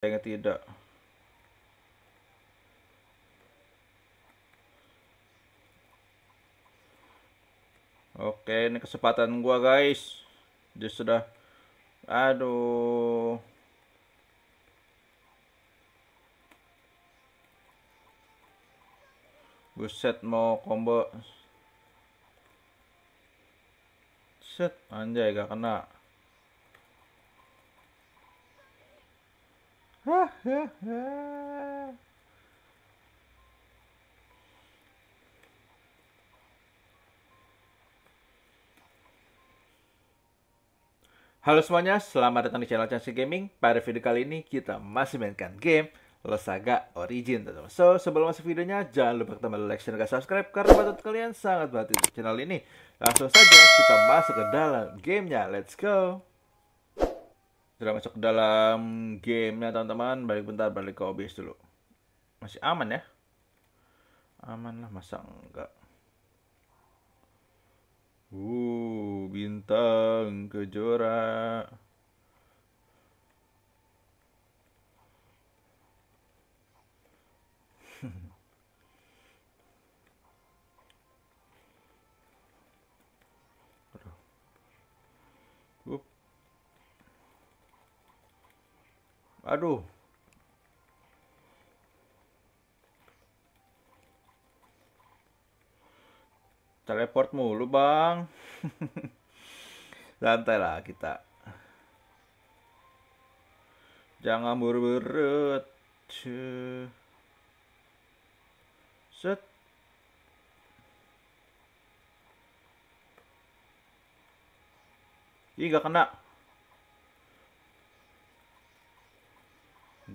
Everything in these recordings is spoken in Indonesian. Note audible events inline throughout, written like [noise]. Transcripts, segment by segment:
Saya tidak. Oke, ini kesempatan gua guys. Dia sudah aduh. Buset mau combo. Set, anjay gak kena. Halo semuanya, selamat datang di channel Chelsea Gaming. Pada video kali ini kita masih mainkan game Losaga Origin, So, sebelum masuk videonya, jangan lupa tombol like, share, dan subscribe karena bantuan kalian sangat bantu channel ini. Langsung saja kita masuk ke dalam gamenya. Let's go! Sudah masuk dalam gamenya teman-teman. Balik bentar, balik ke OBS dulu. Masih aman ya? Aman lah, masa enggak? Uh, bintang kejora. Aduh. Teleport mulu, Bang. Santai [laughs] lah kita. Jangan buru-buru. Set. Ih, gak kena.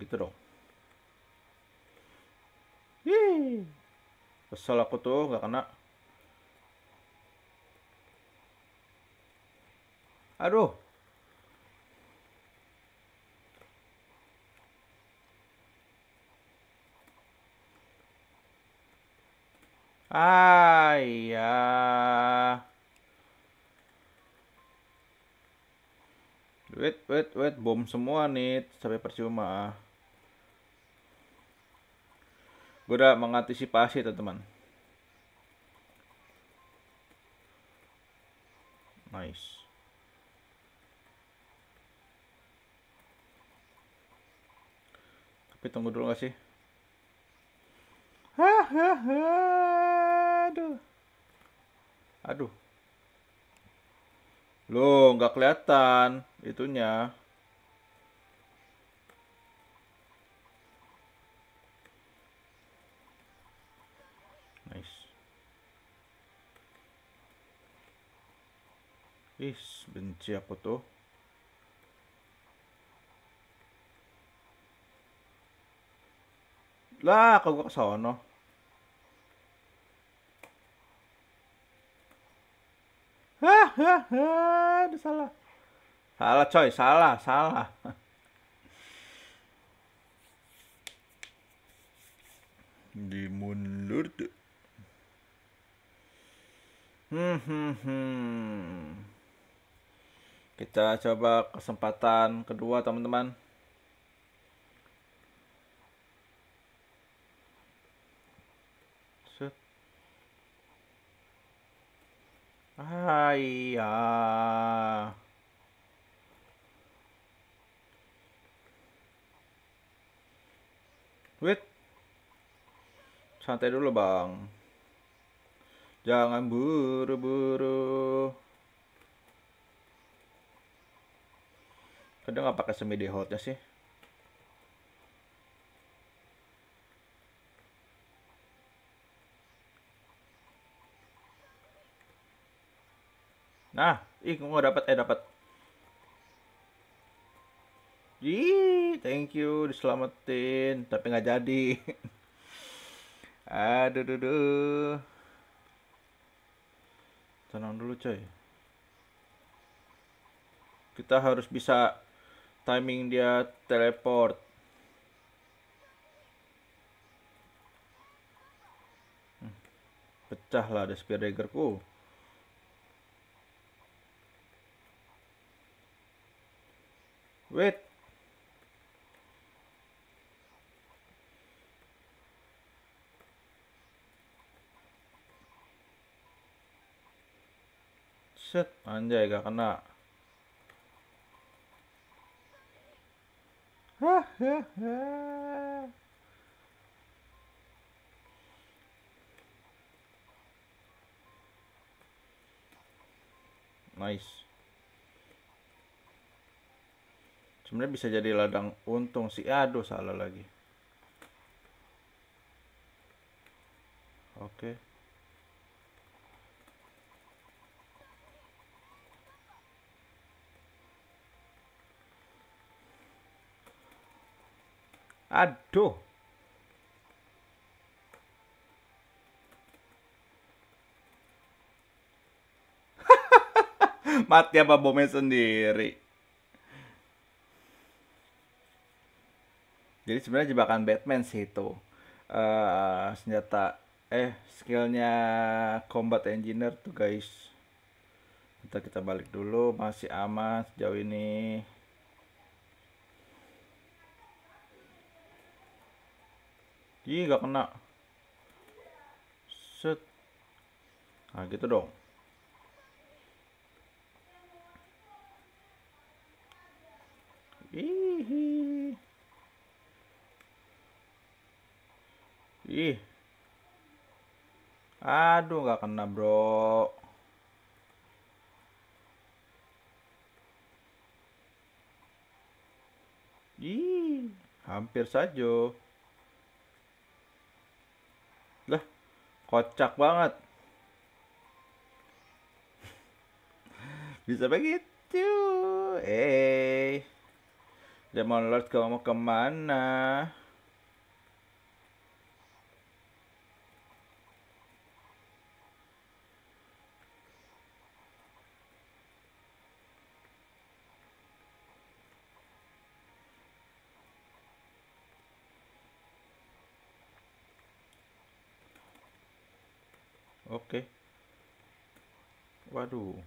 gitu dong Hii. kesel aku tuh nggak kena aduh Aiyah. Ah, wait, wait, wait. Bom semua nih. Sampai percuma gue mengantisipasi teman-teman nice tapi tunggu dulu gak sih aduh, aduh, loh nggak kelihatan itunya. Is, benci aku tuh. Lah, kau gak sono. hah ada salah. Salah coy, salah, salah. Dimundur tuh. Hmm, hmm, hmm. Kita coba kesempatan kedua teman-teman. Aiyah Wit. Wait. Santai dulu, Bang. Jangan buru-buru. Kadang nggak pakai semi dehotnya sih. Nah, ih mau dapat eh dapat. Ji, thank you diselamatin, tapi nggak jadi. [laughs] Aduh, duh, duh. Tenang dulu coy. Kita harus bisa timing dia teleport Pecah hmm. pecahlah ada spear daggerku wait set anjay gak kena [laughs] nice sebenarnya bisa jadi ladang untung sih aduh salah lagi oke okay. Aduh. [laughs] Mati apa bomnya sendiri. Jadi sebenarnya jebakan Batman sih itu. Uh, senjata eh skillnya combat engineer tuh guys. Kita kita balik dulu masih aman sejauh ini. Ih, gak kena. Set. Nah, gitu dong. Ih. Ih. Aduh, gak kena, Bro. Ih, hampir saja. kocak banget bisa begitu eh hey. demon lord kamu kemana oke waduh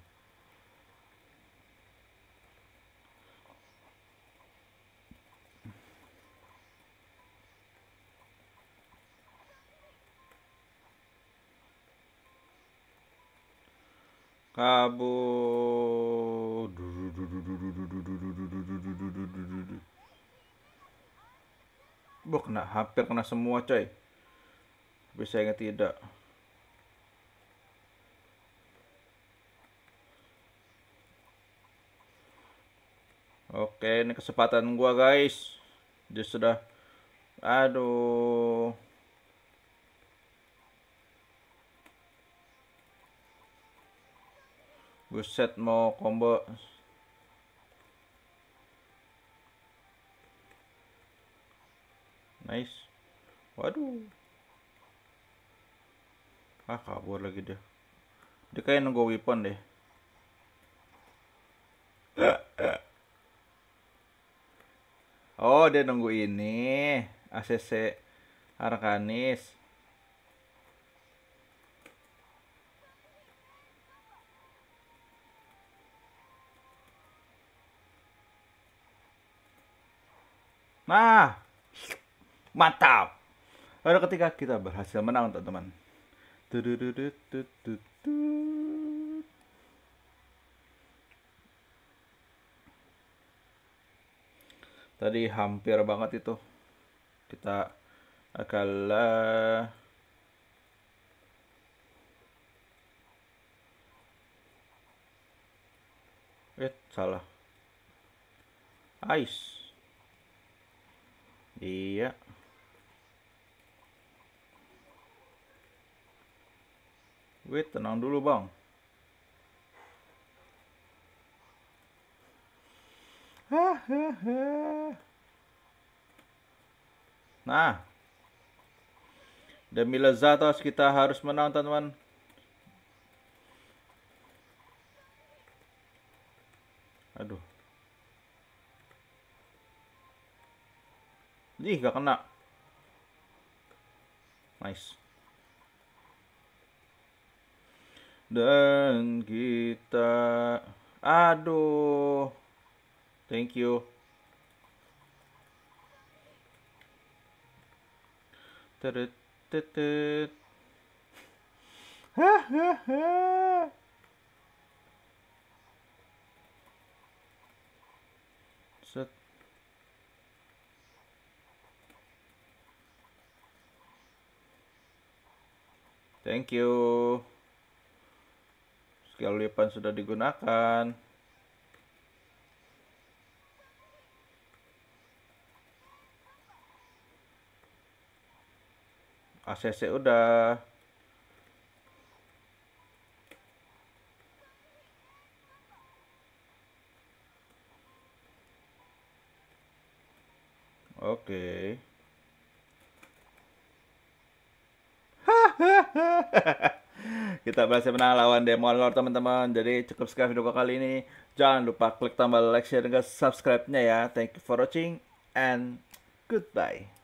kabur Wah kena hampir kena semua coy Tapi saya tidak Oke, ini kesempatan gua guys. Dia sudah aduh. set mau combo. Nice. Waduh. Ah, kabur lagi dia. Dia kayak nunggu weapon deh. Oh, dia nunggu ini. ACC Arkanis. Nah, mantap. Lalu ketika kita berhasil menang, teman-teman. tadi hampir banget itu kita akala eh salah ice iya wait tenang dulu bang ha ah, ah, ha ah. ha Nah, demi lezat harus kita harus menang teman-teman. Aduh. Ih, gak kena. Nice. Dan kita... Aduh. Thank you. Terut Set. Thank you. sekali lipan sudah digunakan. ACC udah Oke. Okay. [laughs] kita berhasil menang lawan Demon Lord teman-teman. Jadi cukup sekali video kali ini. Jangan lupa klik tombol like, share, dan subscribe-nya ya. Thank you for watching and goodbye.